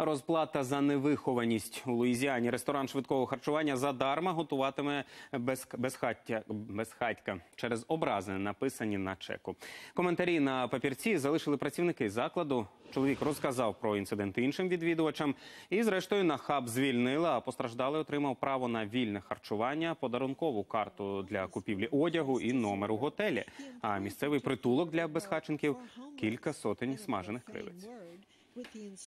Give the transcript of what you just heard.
Розплата за невихованість у Луїзіані. Ресторан швидкого харчування задарма готуватиме без, безхаття, безхатька через образи, написані на чеку. Коментарі на папірці залишили працівники закладу. Чоловік розказав про інцидент іншим відвідувачам, і зрештою на хаб звільнили. А постраждалий отримав право на вільне харчування, подарункову карту для купівлі одягу і номер у готелі. А місцевий притулок для безхаченків кілька сотень смажених кривиць.